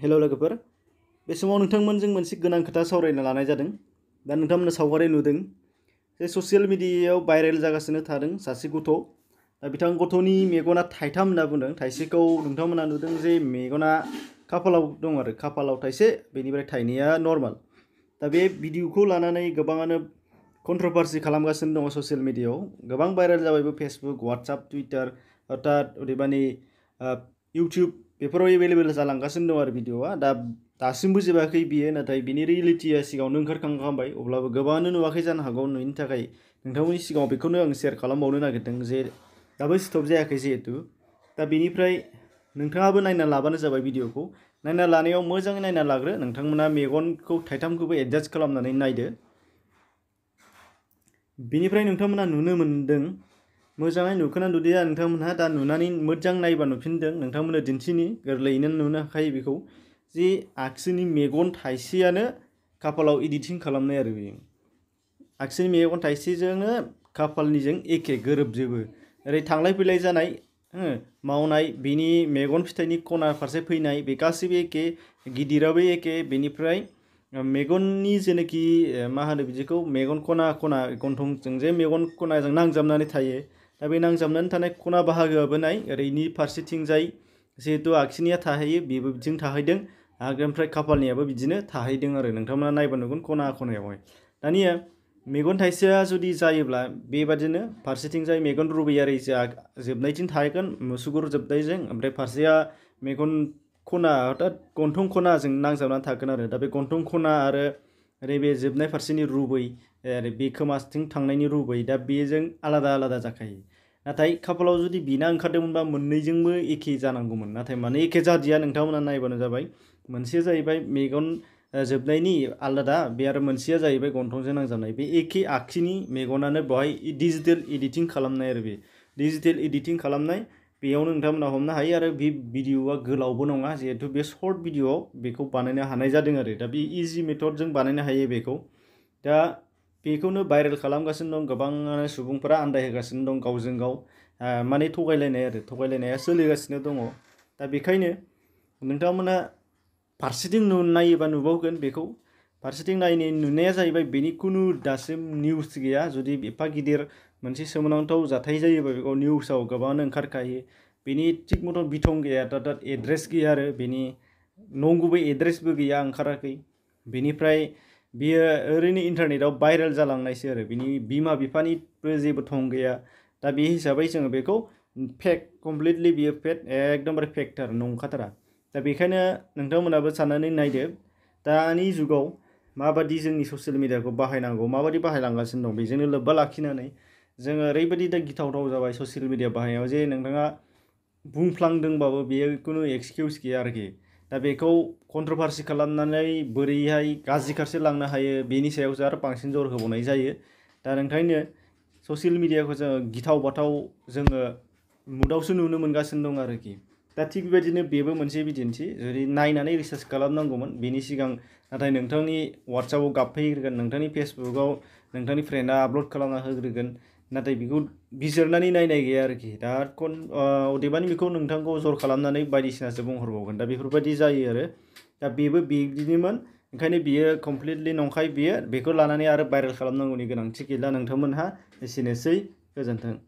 hello' लोगोफोर बे समाव नोंथांमोनजों मोनसे गोनां खोथा सावरायनो लानाय जादों दा नोंथांमोना सावगारि नुदों जे ससियेल मिडियायाव भाइरेल जागासिनो थादों सासे गथ' दा बिथां गथ'नि मेगना थाइथाम होनना बुंदों थाइसेखौ नोंथांमोना नुदों जे मेगना खाफालाव दं आरो खाफालाव थाइसे बेनिफ्राय थाइनैया नर्माल दा बे भिडिअखौ लानानै गोबाङानो कन्ट्रभार्सि खालामगासिनो दङ ससियेल मिडियायाव गोबां भाइरेल जाबायबो फेसबुक वाट्सआप टुइटार अर्थात अदेबानि इउटुब बेफोराव एभेलेबेल जालांगासिनो दं आरो भिडिअ'आ दा दासिमबो जोबाखै बियो नाथाय बिनि रियेलिटिया सिगाङावनो ओंखारखांखांबाय अब्लाबो गोबाङानो नुवाखै जानो हागौ नुयिनि थाखाय नोंथांमोननि सिगाङाव बेखौनो आं सेयार खालामबावनो नागिरदों जे दाबो स्टप जायाखै जिहेतु दा बेनिफ्राय नोंथाङाबो नायना लाबानो जाबाय भिडिअ'खौ नायना लानायाव मोजाङै नायना लाग्रो नोंथांमोना मेगनखौ थाइथामखौबो एडजास्ट खालामनानै नायदो बेनिफ्राय नोंथांमोना नुनो मोन्दों मोजाङै नुखोना नुदिया नोंथांमोनहा दा नुनानै मोजां नायबा नुफिनदों नोंथांमोननो दिन्थिनि गोरलैयैनो नुनो हाखायो बेखौ जे आगसिनि मेगन थाइसेयानो खाफालाव इदिटिं खालामनाय आरो बेयो आगसिनि मेगन थाइसेजोंनो खाफालनिजों एखे गोरोबजोबो ओरै थांलाय फैलाय जानाय मावनाय बिनि मेगन फिथाइनि खना फारसे फैनाय बे गासैबो एखे गिदिराबो एखे बेनिफ्राय मेगननि जेनाखि मा होनो बिदिखौ मेगन खना खना गन्थंजों जे मेगन खनाजों नांजाबनानै थायो दा बे नांजाबनानै थानाय खना बाहागोआबो नाय ओरैनि फारसेथिंजाय जिहेतु आगसिनिया थाहैयो बेबो बिथिं थाहैदों आरो ओमफ्राय खाफालनियाबो बिदिनो थाहैदों आरो नोंथांमोना नायबा नुगोन खना खनायावहाय दानिया मेगन थाइसेया जुदि जायोब्ला बेबादिनो फारसेथिंजाय मेगन रुबैयारि जा जोबनायथिं थाहैगोन मुसुगुर जोबनायजों ओमफ्राय फारसेया मेगन खना अर्थात गन्थं खनाजों नांजाबनानै थागोन आरो दा बे गन्थं खना आरो नैबे जोबनाय फारसेनि रुबै आरो बे खोमाथिं थांनायनि रुबै दा बेजों आलादा आलादा जाखायो नाथाय खाफालाव जुदि बिना ओंखारदोंमोनबा मोननैजोंबो एखे जानांगौमोन नाथाय मानो एखे जादिया नोंथांमोना नायबानो जाबाय मोनसेया जाहैबाय मेगन जोबनायनि आलादा बे आरो मोनसेया जाहैबाय गन्थंजों नांजाबनाय बे एखे आखिनि मेगनानो बेवहाय डिजिटेल इडिटिं खालामनाय आरो बे डिजिटेल इडिटिं खालामनाय बेयावनो नोंथांमोना हमनो हायो आरो बे भिडिअआ गोलावबो नङा जिहेतु बे सर्ट भिडिअआव बेखौ बानायनो हानाय जादों आरो दा बे इजि मेथडजों बानायनो हायो बेखौ दा बेखौनो भाइरेल खालामगासिनो दं गोबाङानो सुबुंफोरा आन्दायहोगासिनो दं गावजों गाव माने थगायलायनाय आरो थगायलायनाया सोलिगासिनो दङ दा बेखायनो नोंथांमोना फारसेथिं नायोबा नुबावगोन बेखौ फारसेथिं नायनाय नुनाया जाहैबाय बेनि खुनु दासिम निउस गैया जुदि एफा गिदिर मुझे सोमोनांथाव जाथाय जायोबा बेखौ निउसआव गोबाङानो ओंखारखायो बेनि थिग मथन बिथं गैया दा एड्रेस गैया आरो बेनि नंगुबै एड्रेसबो गैया ओंखाराखै बेनिफ्राय बियो ओरैनो इन्टारनेटआव भाइरेल जालांनायसो आरो बिनि बिमा बिफानिबो जेबो थं गैया दा बे हिसाबै जोङो फेक कमप्लिटलि फेक एकदमबारे फेकथार नंखाथारा दा बेखायनो नोंथांमोनाबो साननानै नायदो दानि जुगाव माबादि जोंनि ससियेल मिडियाखौ बाहायनांगौ माबादि बाहायलांगासिनो दं बेजोंनो लोब्बा लाखिनानै जोङो ओरैबायदि दा गिथावथाव जाबाय ससियेल मिडिया बाहायनायाव जे नोंथाङा बुंफ्लांदोंबाबो बेयो खुनु एक्सकिउस गैया आरोखि दा बेखौ कन्ट्रभार्सि खालामनानै बोरैहाय गाज्रि फारसे लांनो हायो बेनि सायावसो आरो बांसिन जर होबावनाय जायो दा नोंथांनो ससियेल मिडियाखौ जोङो गिथाव बाथाव जोङो मुदावसो नुनो मोनगासिनो दं आरोखि दा थिग बेबायदिनो बेबो मोनसे बिदिन्थि जुदि नायनानै रिसार्च खालामनांगौमोन बेनि सिगां नाथाय नोंथांनि वाट्सएपआव गाबफैग्रोगोन नोंथांनि फेसबुकआव नोंथांनि फ्रेन्डआ आपल'ड खालामना होग्रोगोन नाथाय बेखौ बिजिरनानै नायनाय गैया आरोखि दा अदेबानि बेखौ नोंथांखौ जर खालामनानै बायदिसिनासो बुंहरबावगोन दा बेफोरबायदि जायो आरो दा बेबो बिदिनोमोन ओंखायनो बियो कमप्लिटलि नंखाय बियो बेखौ लानानै आरो भाइरेल खालामनांगौनि गोनांथि गैला नोंथांमोनहा एसेनोसै गोजोन्थों